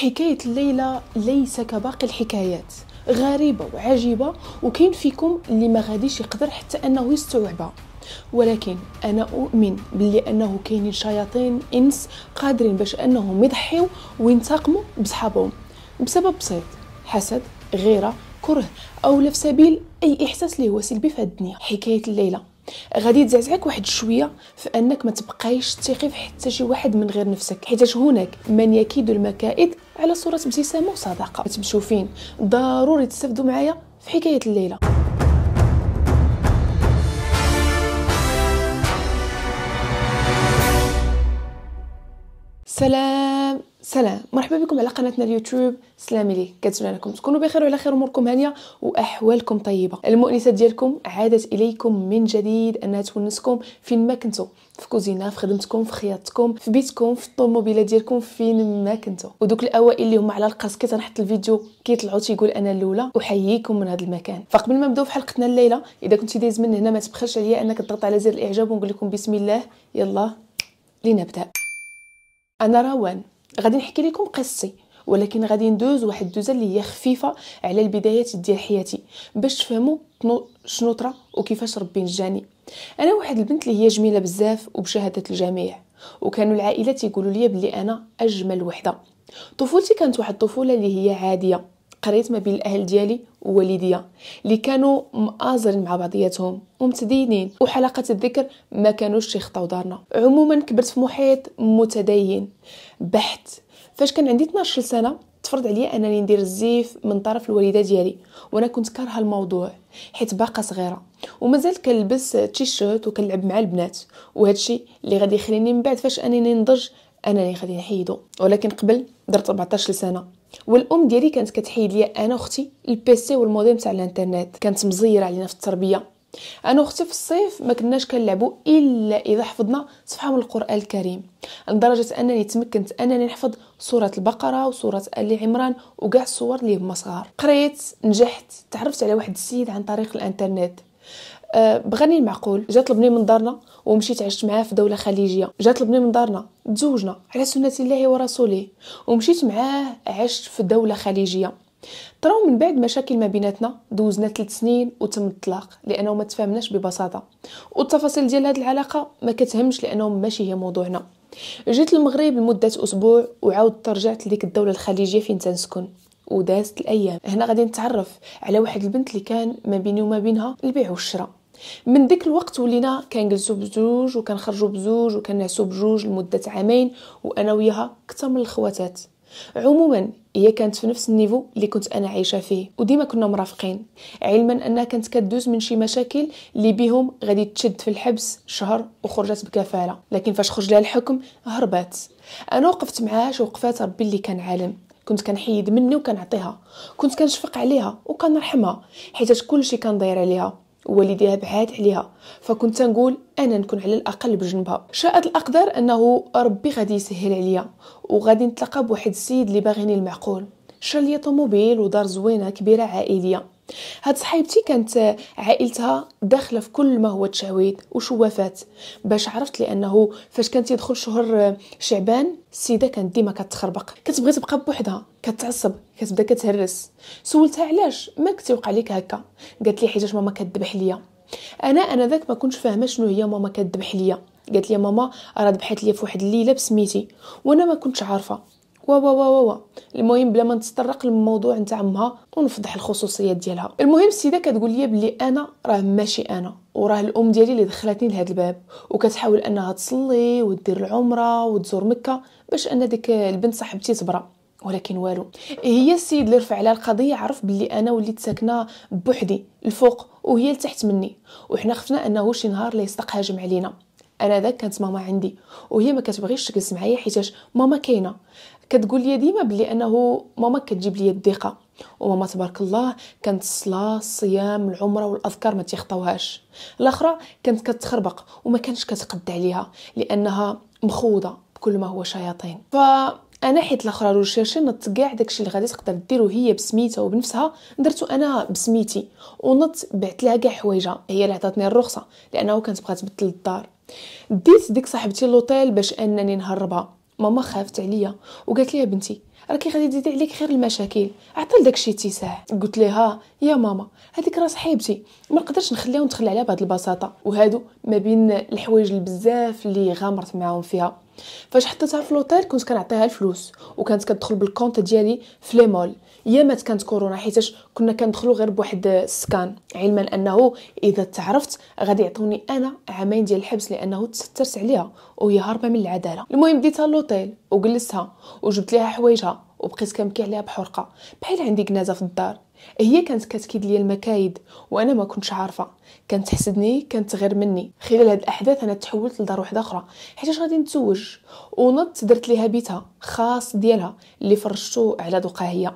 حكاية الليلة ليس كباقي الحكايات غريبة وعجيبة وكاين فيكم اللي ما غاديش يقدر حتى أنه يستوعبها ولكن أنا أؤمن باللي أنه كاينين شياطين إنس قادرين باش أنهم يضحيو وينتقموا بصحابهم بسبب بسيط حسد غيرة كره أو في سبيل أي إحساس اللي هو سلبي في الدنيا حكاية الليلة غادي تزعزعك واحد شويه في انك ما تبقايش تثقي في حتى شي واحد من غير نفسك حيتاش هناك من يكيد المكائد على صوره ابتسامه وصداقه تمشو فين ضروري تستافدوا معايا في حكايه الليله سلام سلام مرحبا بكم على قناتنا اليوتيوب سلام لي كنتمنى لكم تكونوا بخير وعلى خير اموركم هانيه واحوالكم طيبه المؤنسه ديالكم عادت اليكم من جديد انها تونسكم فين ما كنتوا في كوزينه في خدمتكم في خياطتكم في بيتكم في الطوموبيله ديالكم فين ما كنتو ودوك الاوائل اللي هما على القرص كي تنحط الفيديو كيطلعوا تيقول انا الاولى احييكم من هذا المكان فقبل ما نبداو في حلقتنا الليله اذا كنتي دايز من هنا ما تبخلش عليا انك تضغط على زر الاعجاب ونقول لكم بسم الله يلا لنبدا انا روان غادي نحكي لكم قصتي ولكن غادي ندوز واحد الدوزه اللي هي خفيفه على البدايات ديال حياتي باش تفهموا شنو طرا وكيفاش ربي نجاني انا واحد البنت اللي هي جميله بزاف وبشهاده الجميع وكانوا العائله تيقولوا لي بلي انا اجمل وحده طفولتي كانت واحد الطفوله اللي هي عاديه قريت ما بين الاهل ديالي ووالديا اللي كانوا مآزرين مع بعضياتهم ومتدينين وحلقات الذكر ما كانوش يخطاو دارنا عموما كبرت في محيط متدين بحت فاش كان عندي 12 سنه تفرض عليا انني ندير الزيف من طرف الوالده ديالي وانا كنت كارهه الموضوع حيت باقه صغيره ومازال كنلبس تيشيرت وكنلعب مع البنات وهادشي اللي غادي يخليني من بعد فاش انني نضج انني غادي نحيدو ولكن قبل درت 14 سنه والام ديالي كانت كتحيد ليا انا اختي البيسي والموديم تاع الانترنت كانت مزيره علينا في التربيه انا وختي في الصيف ما كناش كنلعبوا الا اذا حفظنا صفحه من القران الكريم لدرجه انني تمكنت انني نحفظ سوره البقره وسوره ال عمران وكاع الصور اللي هما صغار قريت نجحت تعرفت على واحد السيد عن طريق الانترنت أه بغني المعقول جا طلبني من دارنا ومشيت عشت معاه في دوله خليجيه جا طلبني من دارنا تزوجنا على سنه الله ورسوله ومشيت معاه عشت في دوله خليجيه طراو من بعد مشاكل ما بيناتنا دوزنا ثلاث سنين وتم الطلاق لانه ما تفاهمناش ببساطه والتفاصيل ديال هذه العلاقه ما كتهمش لانه ماشي هي موضوعنا جيت المغرب لمده اسبوع وعاودت رجعت لديك الدوله الخليجيه فين تنسكن ودازت الايام هنا غادي نتعرف على واحد البنت اللي كان ما بيني وما بينها البيع والشراء من ديك الوقت ولينا كنجلسو بزوج وكنخرجوا بزوج وكنعسو بجوج لمده عامين وانا وياها كثر من الخواتات عموما هي كانت في نفس النيفو اللي كنت انا عايشه فيه وديما كنا مرافقين علما انها كانت كدوز من شي مشاكل اللي بهم غادي تشد في الحبس شهر وخرجت بكفاله لكن فاش خرج لها الحكم هربات انا وقفت معاها وقفات ربي اللي كان عالم كنت كنحيد مني وكنعطيها كنت كنشفق عليها وكنرحمها حيت كلشي كان داير عليها والديها بعاد عليها فكنت نقول انا نكون على الاقل بجنبها شاءت الاقدار انه ربي غادي يسهل عليا وغادي نتلاقى بواحد السيد اللي باغيني المعقول شال لي طوموبيل ودار زوينه كبيره عائليه هاد صاحبتي كانت عائلتها داخله في كل ما هو التشعويذ وشوافات باش عرفت لانه فاش كانت يدخل شهر شعبان السيده كانت ديما كتخربق كتبغي تبقى بوحدها كتعصب كتبدا كتهرس سولتها علاش ما كنتي وقع لك هكا قالت لي حيتاش ماما كتذبح ليا انا انا ذاك ما كنتش فاهمه شنو هي ماما كتذبح ليا قالت لي ماما راه ذبحت ليا في واحد الليله بسميتي وانا ما كنتش عارفه و و و المهم بلا ما نتطرق للموضوع نتاع امها ونفضح الخصوصيات ديالها المهم السيده كتقول لي بلي انا راه ماشي انا وراه الام ديالي اللي دخلتني لهذا الباب وكتحاول انها تصلي ودير العمره وتزور مكه باش ان ديك البنت صاحبتي تبرى ولكن والو هي السيد اللي رفع عليها القضيه عرف بلي انا وليت ساكنه بوحدي الفوق وهي لتحت مني وحنا خفنا انه شي نهار لا يصدق هاجم علينا انا ذاك كانت ماما عندي وهي ما كتبغيش تجلس معايا حيتاش ماما كاينه كتقول لي ديما بلي انه ماما كتجيب لي الدقه وماما تبارك الله كانت الصلاه الصيام العمره والاذكار ما تيخطوهاش الاخرى كانت كتخربق وما كانش كتقد عليها لانها مخوضه بكل ما هو شياطين ف انا حيت الاخرى شيرشي نط كاع داكشي اللي غادي تقدر ديرو هي بسميتها وبنفسها درتو انا بسميتي ونط بعت لها كاع حوايجها هي اللي عطاتني الرخصه لانه كانت بغات تبدل الدار ديت ديك صاحبتي لوطيل باش انني نهربها ماما خافت عليا وقالت لي يا بنتي راكي غادي تزيدي عليك غير المشاكل عطل داكشي اتساع قلت لها يا ماما هذيك راه صحيبتي ما نقدرش نخليها ونتخلى عليها بهذه البساطه وهادو ما بين الحوايج البزاف اللي غامرت معاهم فيها فاش حطيتها في لوطيل كنت كنعطيها الفلوس وكانت كتدخل بالكونت ديالي في لي يا مات كانت كورونا حيتاش كنا كندخلو غير بواحد السكان علما انه اذا تعرفت غادي يعطوني انا عامين ديال الحبس لانه تسترت عليها وهي هاربه من العداله المهم ديتها لوطيل وجلستها وجبت ليها حوايجها وبقيت كنبكي عليها بحرقه بحال عندي كنازه في الدار هي كانت كتكيد ليا المكايد وانا ما كنتش عارفه كانت حسدني كانت غير مني خلال هاد الاحداث انا تحولت لدار واحده اخرى حيت غادي نتزوج ونط درت ليها بيتها خاص ديالها اللي فرشتو على دوقها هي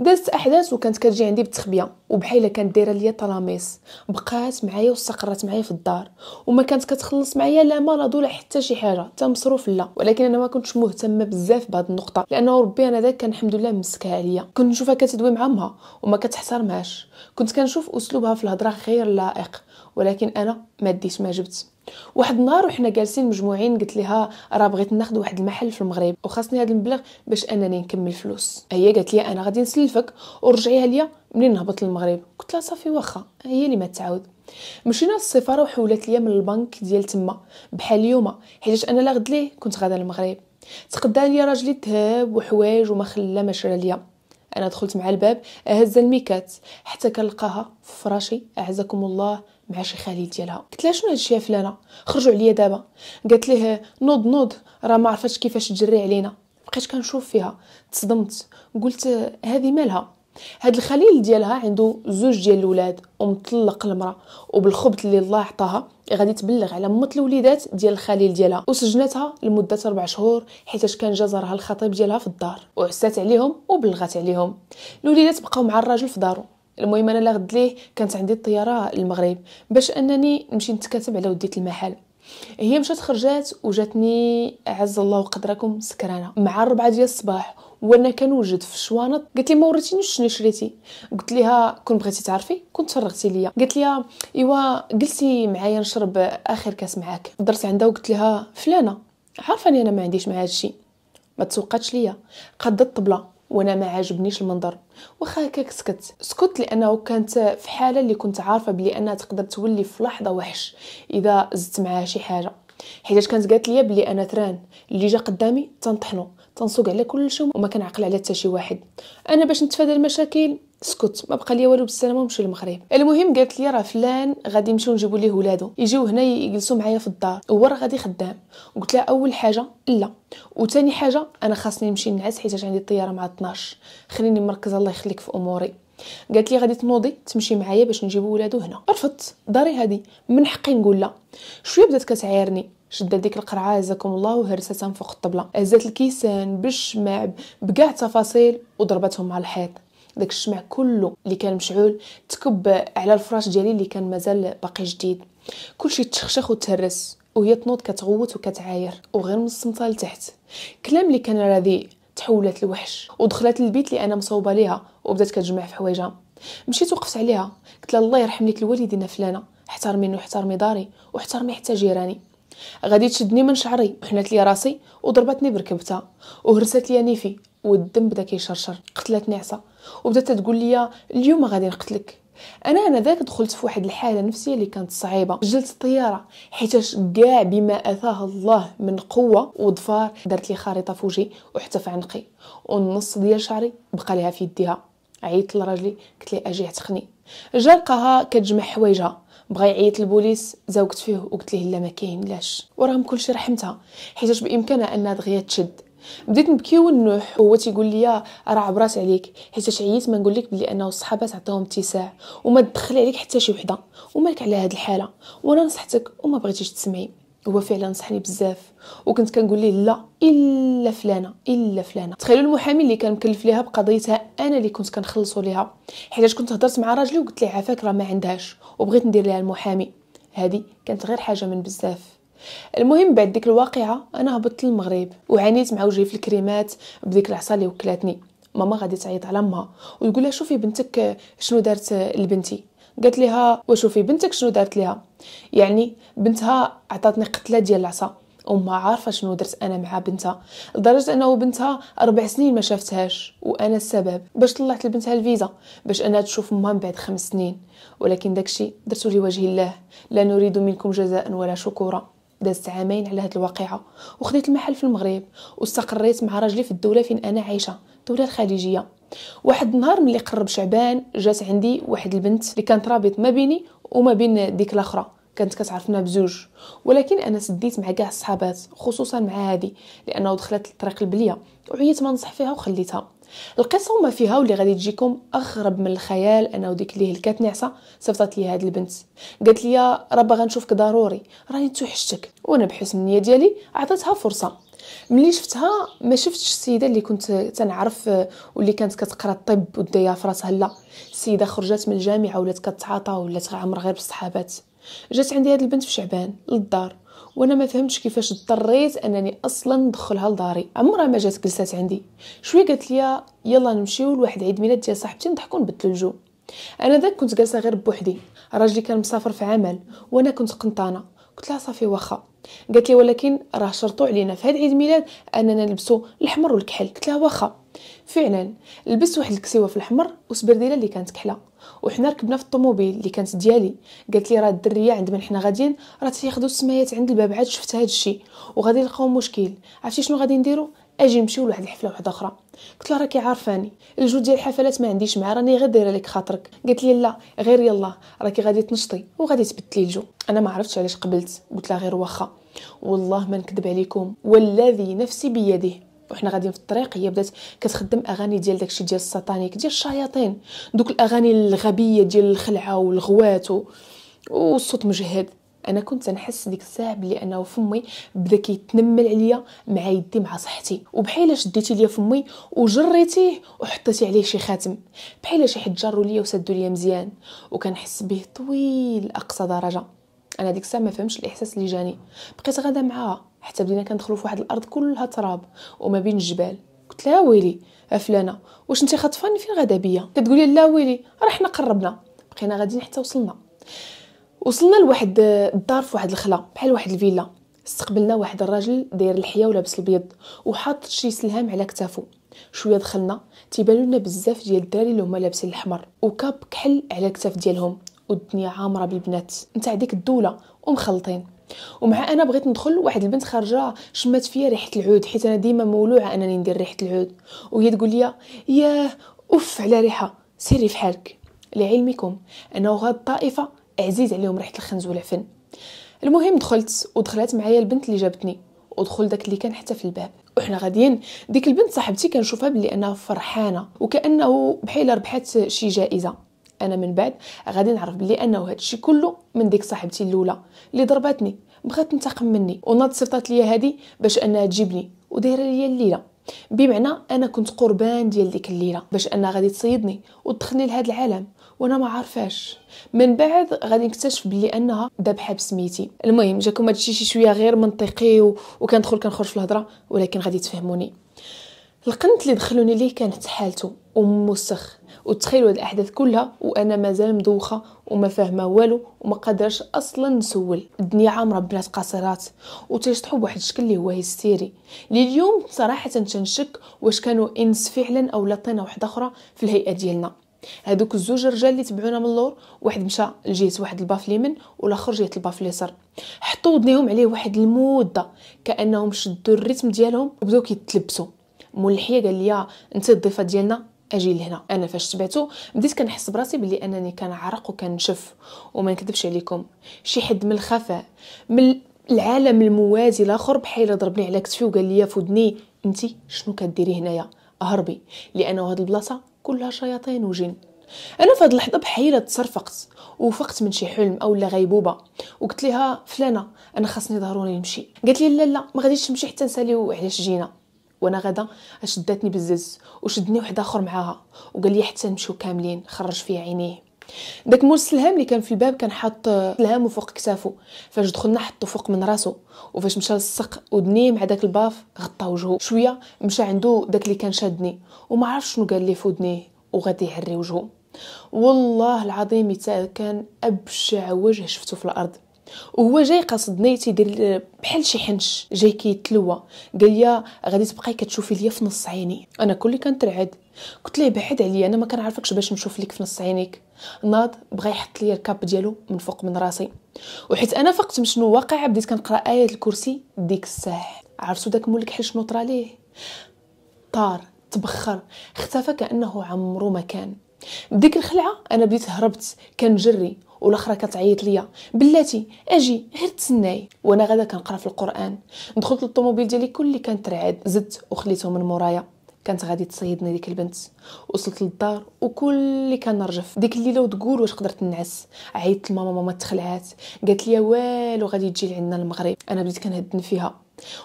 دازت احداث وكانت كتجي عندي بالتخبيه وبحال كانت دايره ليا طراميس بقات معايا واستقرات معايا في الدار وما كانت كتخلص معايا لا مرض ولا حتى شي حاجه حتى مصروف لا ولكن انا ما كنتش مهتمه بزاف بهذه النقطه لانه ربي انا ذاك كان الحمد لله مسكها عليا كنت نشوفها كتدوي مع امها وما كتحترمهاش كنت كنشوف اسلوبها في الهضره غير لائق ولكن انا ما ديت ما جبت واحد النهار وحنا جالسين مجموعين قلت لها راه بغيت ناخذ واحد المحل في المغرب وخاصني هذا المبلغ باش انني نكمل فلوس هي قالت لي انا غادي نسلفك ورجعيها ليا منين نهبط للمغرب قلت لها صافي واخا هي اللي ما تعاود مشينا للسفاره وحولت ليا من البنك ديال تما بحال اليوم حيت انا لا غد ليه كنت غادا للمغرب تقدا ليا راجلي تهاب وحوايج وما خلى ما شرى ليا انا دخلت مع الباب هز الميكات حتى كنلقاها في فراشي اعزكم الله مع شي خليل ديالها قلت لها شنو هادشي يا فلانه خرجوا عليا دابا قالت ليه نوض نوض راه ما عرفاتش كيفاش تجري علينا بقيت كنشوف فيها تصدمت قلت هذه مالها هاد الخليل ديالها عنده زوج ديال الولاد ومطلق المراه وبالخبط اللي الله عطاها غادي تبلغ على مت الوليدات ديال الخليل ديالها وسجنتها لمده أربع شهور حيت كان جزرها الخطيب ديالها في الدار وعسات عليهم وبلغت عليهم الوليدات بقاو مع الراجل في دارو المهم انا لغد ليه كانت عندي الطياره للمغرب باش انني نمشي نتكاتب على وديت المحل هي مشات خرجات وجاتني عز الله قدركم سكرانه مع الربعه ديال الصباح وانا كنوجد في الشوانط قالت لي ما وريتينيش شنو شريتي قلت ليها كون بغيتي تعرفي كنت فرغتي ليا قالت لي ايوا جلسي معايا نشرب اخر كاس معاك درت عندها وقلت لها فلانه عارفه انا ما عنديش مع هادشي ما تسوقاتش ليا قادة الطبله وانا ما عاجبنيش المنظر واخا هكاك سكت سكت لانه كانت في حاله اللي كنت عارفه بلي انها تقدر تولي في لحظه وحش اذا زدت معاها شي حاجه حيت كانت قالت لي بلي انا تران اللي جا قدامي تنطحنو تنسوق على كل شيء وما كنعقل على حتى شي واحد انا باش نتفادى المشاكل سكت ما بقى ليا والو بالسلامه ومشى للمغرب المهم قالت لي راه فلان غادي نمشيو نجيبو ليه ولادو يجيو هنا يجلسوا معايا في الدار هو راه غادي خدام قلت لها اول حاجه لا وثاني حاجه انا خاصني نمشي نعس حيت عندي الطياره مع 12 خليني مركزه الله يخليك في اموري قالت لي غادي تنوضي تمشي معايا باش نجيبو ولادو هنا رفضت داري هادي من حقي نقول لا شويه بدات كتعايرني شدت ديك القرعه عزكم الله وهرستها فوق الطبله هزات الكيسان بالشمع بكاع التفاصيل وضربتهم مع الحيط داك الشمع كله اللي كان مشعول تكب على الفراش ديالي اللي كان مازال باقي جديد كلشي تشخشخ وتهرس وهي تنوض كتغوت وكتعاير وغير من الصنطه لتحت كلام اللي كان رذيء تحولت لوحش ودخلت للبيت اللي انا مصوبه ليها وبدات كتجمع في حوايجها مشيت وقفت عليها قلت لها الله يرحم لك الوالدين فلانه احترميني واحترمي داري واحترمي حتى جيراني غادي تشدني من شعري وحنات لي راسي وضربتني بركبتها وهرست لي نيفي والدم بدا كيشرشر قتلتني عصا وبدات تقول لي اليوم غادي نقتلك انا انا ذاك دخلت في واحد الحاله نفسيه اللي كانت صعيبه جلت الطياره حيتاش كاع بما اتاه الله من قوه وظفار دارت لي خريطه فوجي وحتى في عنقي والنص ديال شعري بقى ليها في يديها عيطت لراجلي قلت ليه اجي عتقني جا لقاها كتجمع حوايجها بغى يعيط البوليس زوجت فيه وقلت ليه لا ما كاين لاش وراهم كلشي رحمتها حيتاش بامكانها انها دغيا تشد بديت نبكي ونوح وهو تيقول لي راه عبرات عليك حيت عييت ما نقول لك بلي انه الصحابات عطاهم اتساع وما تدخل عليك حتى شي وحده ومالك على هاد الحاله وانا نصحتك وما بغيتيش تسمعي هو فعلا نصحني بزاف وكنت كنقول ليه لا الا فلانه الا فلانه تخيلوا المحامي اللي كان مكلف ليها بقضيتها انا اللي كنت كنخلصو ليها حيت كنت هضرت مع راجلي وقلت ليه عافاك راه ما عندهاش وبغيت ندير ليها المحامي هذه كانت غير حاجه من بزاف المهم بعد ديك الواقعه انا هبطت للمغرب وعانيت مع وجهي في الكريمات بديك العصا اللي وكلاتني ماما غادي تعيط على امها ويقول لها شوفي بنتك شنو دارت لبنتي قالت لها وشوفي بنتك شنو دارت لها يعني بنتها عطاتني قتله ديال العصا امها عارفه شنو درت انا مع بنتها لدرجه انه بنتها اربع سنين ما شافتهاش وانا السبب باش طلعت لبنتها الفيزا باش انا تشوف امها من بعد خمس سنين ولكن داكشي درتو لوجه الله لا نريد منكم جزاء ولا شكورا دازت عامين على هاد الواقعه وخديت المحل في المغرب واستقريت مع راجلي في الدوله فين انا عايشه الدوله الخليجيه واحد النهار ملي قرب شعبان جات عندي واحد البنت اللي كانت رابط ما بيني وما بين ديك الاخرى كانت كتعرفنا بزوج ولكن انا سديت مع كاع الصحابات خصوصا مع هادي لانه دخلت الطريق البليه وعيت ما نصح فيها وخليتها القصه وما فيها واللي غادي تجيكم اغرب من الخيال انا وديك اللي هلكات نعسه صيفطات لي هاد البنت قالت لي راه باغا نشوفك ضروري راني توحشتك وانا بحسن النيه ديالي عطيتها فرصه ملي شفتها ما شفتش السيده اللي كنت تنعرف آه، واللي كانت كتقرا الطب ودايا في راسها لا السيده خرجت من الجامعه ولات كتعاطى ولات عامره غير بالصحابات جات عندي هاد البنت في شعبان للدار وانا ما فهمتش كيفاش اضطريت انني اصلا ندخلها لداري عمرها ما جات جلسات عندي شوي قالت لي يلا نمشيو لواحد عيد ميلاد ديال صاحبتي نضحكوا نبدلوا الجو انا ذاك كنت جالسه غير بوحدي راجلي كان مسافر في عمل وانا كنت قنطانه قلت لها صافي واخا قالت لي ولكن راه شرطوا علينا في هذا عيد ميلاد اننا نلبسوا الاحمر والكحل قلت لها واخا فعلا لبست واحد الكسيوه في الاحمر وسبرديله اللي كانت كحله وحنا ركبنا في الطوموبيل اللي كانت ديالي قالت لي راه الدريه عند من حنا غاديين راه تياخذوا السمايات عند الباب عاد شفت هذا الشيء وغادي نلقاو مشكل عرفتي شنو غادي نديرو اجي نمشيو لواحد الحفله واحده اخرى قلت لها راكي عارفاني الجو ديال الحفلات ما عنديش مع راني غير دايره لك خاطرك قالت لي لا غير يلا راكي غادي تنشطي وغادي تبدلي الجو انا ما عرفتش علاش قبلت قلت لها غير واخا والله ما نكذب عليكم والذي نفسي بيده وحنا غاديين في الطريق هي بدات كتخدم اغاني ديال داكشي ديال الساتانيك ديال الشياطين دوك الاغاني الغبيه ديال الخلعه والغوات والصوت مجهد انا كنت نحس ديك الساعه بلي انه فمي بدا كيتنمل عليا مع يدي مع صحتي وبحال شديتي ليا فمي وجريتيه وحطيتي عليه شي خاتم بحال شي حد جرو ليا وسدو ليا مزيان وكنحس به طويل اقصى درجه انا ديك الساعه ما فهمش الاحساس اللي جاني بقيت غادا معاها حتى بدينا كندخلوا فواحد الارض كلها تراب وما بين الجبال قلت لها آه ويلي افلانه آه واش انت خاطفاني فين غادا بيا كتقولي لا ويلي راه حنا قربنا بقينا غاديين حتى وصلنا وصلنا لواحد الدار في واحد الخلا بحال واحد الفيلا استقبلنا واحد الراجل داير الحياه ولابس البيض وحاط شي سلهام على كتافو شويه دخلنا تيبانوا لنا بزاف ديال الدراري اللي هما لابسين الاحمر وكاب كحل على الكتاف ديالهم والدنيا عامره بالبنات نتاع ديك الدوله ومخلطين ومع انا بغيت ندخل واحد البنت خارجه شمات فيا ريحه العود حيت انا ديما مولوعه انني ندير ريحه العود وهي تقول لي ياه اوف على ريحه سيري في حالك لعلمكم انه هاد الطائفه عزيز عليهم ريحه الخنز والعفن المهم دخلت ودخلت معايا البنت اللي جابتني ودخل داك اللي كان حتى في الباب وحنا غاديين ديك البنت صاحبتي كنشوفها بلي انها فرحانه وكانه بحال ربحات شي جائزه انا من بعد غادي نعرف بلي انه هادشي كله من ديك صاحبتي الاولى اللي ضرباتني بغات تنتقم مني وناض صيفطات ليا هادي باش انها تجيبني ودايره ليا الليله بمعنى انا كنت قربان ديال ديك الليله باش انها غادي تصيدني وتدخلني لهذا العالم وانا ما عارفاش من بعد غادي نكتشف بلي انها ذبحه بسميتي المهم جاكم هادشي شي شويه غير منطقي و... وكندخل كنخرج في الهضره ولكن غادي تفهموني القنت اللي دخلوني ليه كانت حالته ام مسخ وتخيلوا هاد الاحداث كلها وانا مازال مدوخه وما فاهمه والو وما قادرش اصلا نسول الدنيا عامره ببنات قاصرات وتيشطحوا بواحد الشكل اللي هو هيستيري لليوم صراحه تنشك واش كانوا انس فعلا او لطينه واحده اخرى في الهيئه ديالنا هادوك الزوج رجال اللي تبعونا من اللور واحد مشى لجهه واحد الباف اليمين والاخر جهه الباف اليسار حطوا ودنيهم عليه واحد المده كانهم شدوا الريتم ديالهم وبداو كيتلبسوا مول الحيه قال لي انت الضيفه ديالنا اجي لهنا انا فاش تبعتو بديت كنحس براسي بلي انني كنعرق وكنشف وما نكذبش عليكم شي حد من الخفاء من العالم الموازي الاخر بحال ضربني على كتفي وقال لي فودني انت شنو كديري هنايا هربي لانه هاد البلاصه كلها شياطين وجن انا فهاد اللحظه بحال تصرفقت وفقت من شي حلم اولا غيبوبه وقلت لها فلانه انا خاصني ضروري نمشي قالت لي لا لا ما غاديش تمشي حتى نساليو علاش جينا وانا غدا شداتني بالزز وشدني واحد اخر معاها وقال لي حتى نمشيو كاملين خرج فيها عينيه داك مول السلهام اللي كان في الباب كان حاط سلهام فوق كتافو فاش دخلنا حطو فوق من راسو وفاش مشى للسق ودني مع داك الباف غطى وجهه شويه مشى عندو داك اللي كان شادني وما عرفش شنو قال لي في ودنيه وغادي يهري وجهه والله العظيم كان ابشع وجه شفتو في الارض وهو جاي قاصدني تيدير بحال شي حنش جاي كيتلوى قال لي غادي تبقاي كتشوفي ليا في نص عيني انا كل اللي كنترعد قلت ليه بعد عليا انا ما كنعرفكش باش نشوف ليك في نص عينيك ناض بغى يحط لي الكاب ديالو من فوق من راسي وحيت انا فقت شنو واقع بديت كنقرا ايه الكرسي ديك الساعه عرفتو داك مول الكحل شنو طرا ليه طار تبخر اختفى كانه عمرو ما كان بديك الخلعه انا بديت هربت كنجري والاخرى كتعيط ليا بلاتي اجي غير تسناي وانا غدا كنقرا في القران دخلت للطوموبيل ديالي كل اللي رعد زدت وخليته من مورايا كانت غادي تصيدني ديك البنت وصلت للدار وكل اللي كان رجف ديك الليله وتقول واش قدرت نعس عيطت لماما ماما تخلعات قالت لي والو غادي تجي لعندنا المغرب انا بديت كنهدن فيها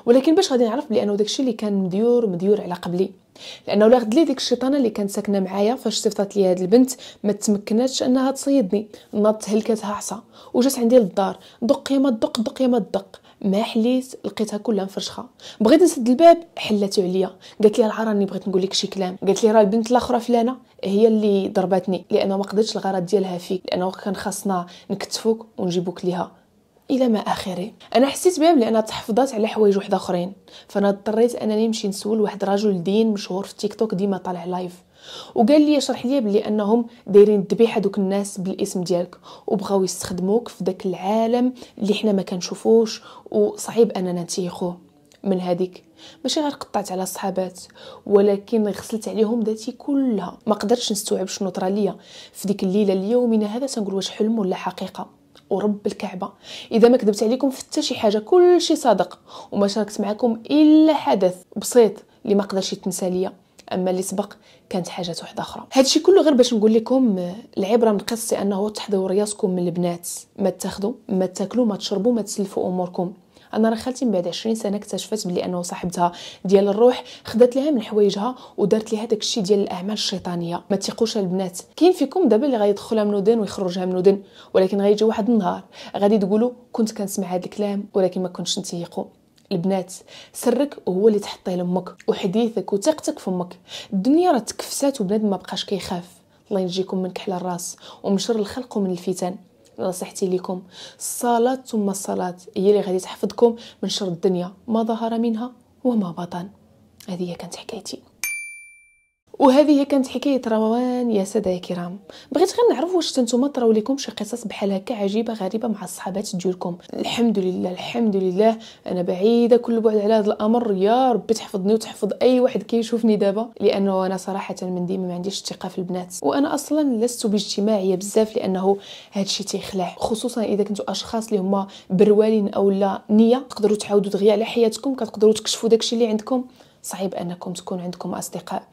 ولكن باش غادي نعرف بلي انه داكشي اللي كان مديور مديور على قبلي لانه لا غد لي ديك الشيطانه اللي كانت ساكنه معايا فاش صيفطات لي هاد البنت ما تمكناتش انها تصيدني نط هلكتها حصى وجات عندي للدار دق يا ما دق دق يا ما دق ما حليت لقيتها كلها مفرشخه بغيت نسد الباب حلاتو عليا قالت لي راه راني بغيت نقول لك شي كلام قالت لي راه البنت الاخرى فلانه هي اللي ضربتني لانه ما قدرتش الغرض ديالها فيك لانه كان خاصنا نكتفوك ونجيبوك ليها الى ما اخره انا حسيت بها لان تحفظات على حوايج واحد اخرين فانا اضطريت انني نمشي نسول واحد رجل دين مشهور في تيك توك ديما طالع لايف وقال لي شرح لي بلي انهم دايرين الذبيحه دوك الناس بالاسم ديالك وبغاو يستخدموك في داك العالم اللي حنا ما كنشوفوش وصعيب اننا نتيخو من هذيك ماشي غير قطعت على الصحابات ولكن غسلت عليهم ذاتي كلها ما قدرتش نستوعب شنو طرا ليا في ديك الليله اليومين هذا تنقول واش حلم ولا حقيقه ورب الكعبه اذا ما كذبت عليكم حتى شي حاجه كلشي صادق وما شاركت معكم الا حدث بسيط اللي ما قدرش يتنسى ليا اما اللي سبق كانت حاجات واحده اخرى هادشي كله غير باش نقول لكم العبره من قصتي انه تحضروا رياسكم من البنات ما تاخذوا ما تاكلوا ما تشربوا ما تسلفوا اموركم انا راه خالتي من بعد 20 سنه اكتشفت بلي انه صاحبتها ديال الروح خدات لها من حوايجها ودارت لها داكشي ديال الاعمال الشيطانيه ما تيقوش البنات كاين فيكم دابا اللي غيدخلها من ودن ويخرجها من ودن ولكن غيجي واحد النهار غادي تقولوا كنت كنسمع هذا الكلام ولكن ما كنتش نتيقو البنات سرك هو اللي تحطيه لامك وحديثك وثقتك في امك الدنيا راه تكفسات وبنادم ما بقاش كيخاف الله ينجيكم من كحل الراس ومن شر الخلق ومن الفتن نصيحتي لكم الصلاة ثم الصلاة هي اللي غادي تحفظكم من شر الدنيا ما ظهر منها وما بطن هذه كانت حكايتي وهذه كانت حكايه روان يا ساده يا كرام بغيت غير نعرف واش نتوما طراو لكم شي قصص بحال هكا عجيبه غريبه مع الصحابات ديالكم الحمد لله الحمد لله انا بعيده كل بعد على هذا الامر يا ربي تحفظني وتحفظ اي واحد كيشوفني دابا لانه انا صراحه من ديما ما عنديش الثقه في البنات وانا اصلا لست باجتماعيه بزاف لانه هادشي تيخلع خصوصا اذا كنتوا اشخاص اللي هما بروالين او لا نيه تقدروا تعاودوا دغيا على حياتكم كتقدروا تكشفوا داكشي اللي عندكم صعيب انكم تكون عندكم اصدقاء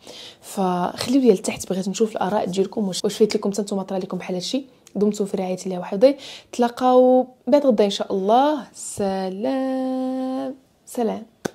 فخليو لي لتحت بغيت نشوف الاراء ديالكم واش فيت لكم نتوما طرا لكم بحال هادشي دمتم في رعايه الله وحفظه تلاقاو بعد غدا ان شاء الله سلام سلام